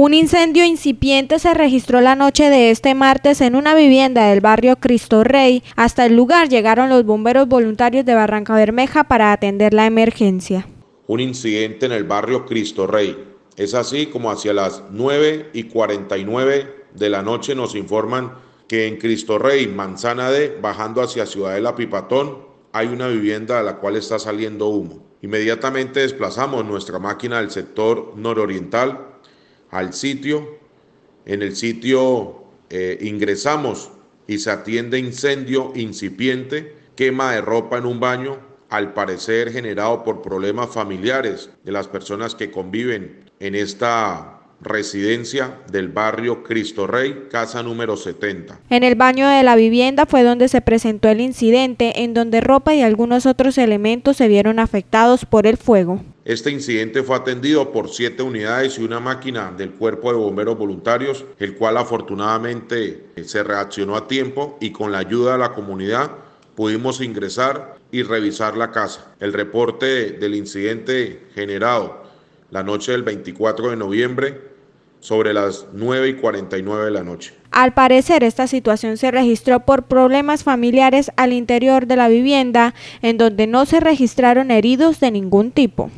Un incendio incipiente se registró la noche de este martes en una vivienda del barrio Cristo Rey. Hasta el lugar llegaron los bomberos voluntarios de Barranca Bermeja para atender la emergencia. Un incidente en el barrio Cristo Rey. Es así como hacia las 9 y 49 de la noche nos informan que en Cristo Rey, Manzana de, bajando hacia Ciudadela Pipatón, hay una vivienda a la cual está saliendo humo. Inmediatamente desplazamos nuestra máquina del sector nororiental al sitio. En el sitio eh, ingresamos y se atiende incendio incipiente, quema de ropa en un baño, al parecer generado por problemas familiares de las personas que conviven en esta residencia del barrio Cristo Rey, casa número 70. En el baño de la vivienda fue donde se presentó el incidente, en donde ropa y algunos otros elementos se vieron afectados por el fuego. Este incidente fue atendido por siete unidades y una máquina del Cuerpo de Bomberos Voluntarios, el cual afortunadamente eh, se reaccionó a tiempo y con la ayuda de la comunidad pudimos ingresar y revisar la casa. El reporte del incidente generado la noche del 24 de noviembre sobre las 9 y 49 de la noche. Al parecer, esta situación se registró por problemas familiares al interior de la vivienda, en donde no se registraron heridos de ningún tipo.